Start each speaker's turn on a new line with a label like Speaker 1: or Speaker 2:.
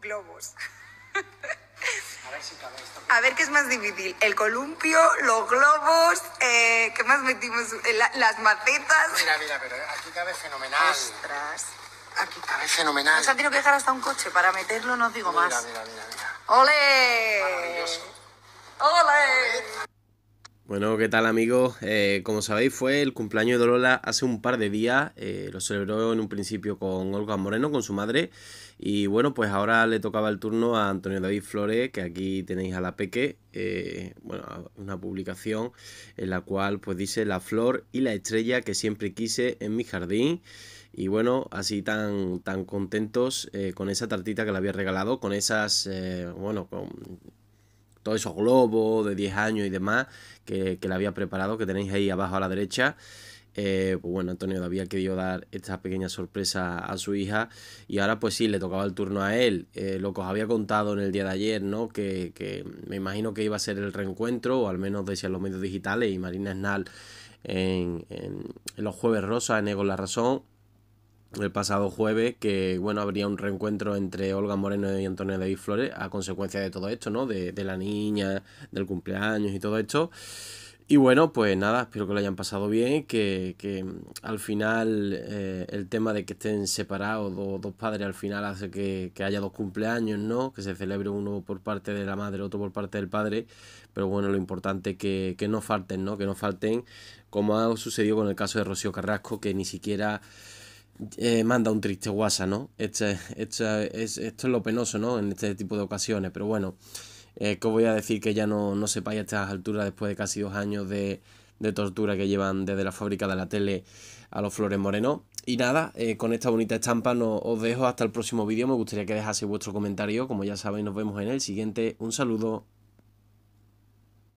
Speaker 1: globos. A ver, qué es más difícil, el columpio, los globos, eh, ¿qué más metimos? Eh, las macetas. Mira, mira, pero aquí cabe fenomenal. Ostras. Aquí cabe fenomenal. Nos han tenido que dejar hasta un coche para meterlo, no os digo más. Mira, mira, mira. ¡Ole! ¡Ole! Bueno, ¿qué tal amigos? Eh, como sabéis fue el cumpleaños de Lola hace un par de días, eh, lo celebró en un principio con Olga Moreno, con su madre, y bueno, pues ahora le tocaba el turno a Antonio David Flores, que aquí tenéis a la Peque, eh, bueno, una publicación en la cual pues dice la flor y la estrella que siempre quise en mi jardín y bueno, así tan, tan contentos con esa tartita que le había regalado, con esas, bueno, con todos esos globos de 10 años y demás que, que le había preparado, que tenéis ahí abajo a la derecha. Eh, pues bueno, Antonio había querido dar esta pequeña sorpresa a su hija y ahora pues sí, le tocaba el turno a él. Eh, lo que os había contado en el día de ayer, ¿no? Que, me imagino que iba a ser el reencuentro, o al menos decían los medios digitales y Marina Esnal en, los jueves rosa en Ego La Razón el pasado jueves que bueno habría un reencuentro entre Olga Moreno y Antonio David Flores a consecuencia de todo esto, ¿no? De, la niña, del cumpleaños y todo esto. Y bueno, pues nada, espero que lo hayan pasado bien, que, que al final eh, el tema de que estén separados dos padres al final hace que, haya dos cumpleaños, ¿no? Que se celebre uno por parte de la madre, otro por parte del padre, pero bueno, lo importante es que, que no falten, ¿no? Que no falten, como ha sucedido con el caso de Rocío Carrasco, que ni siquiera eh, manda un triste WhatsApp, ¿no? Este, es, esto es lo penoso, ¿no? En este tipo de ocasiones, pero bueno, eh, que voy a decir que ya no, no sepáis a estas alturas, después de casi dos años de, tortura que llevan desde la fábrica de la tele a los Flores Moreno. Y nada, eh, con esta bonita estampa no, os dejo hasta el próximo vídeo. Me gustaría que dejase vuestro comentario. Como ya sabéis, nos vemos en el siguiente. Un saludo.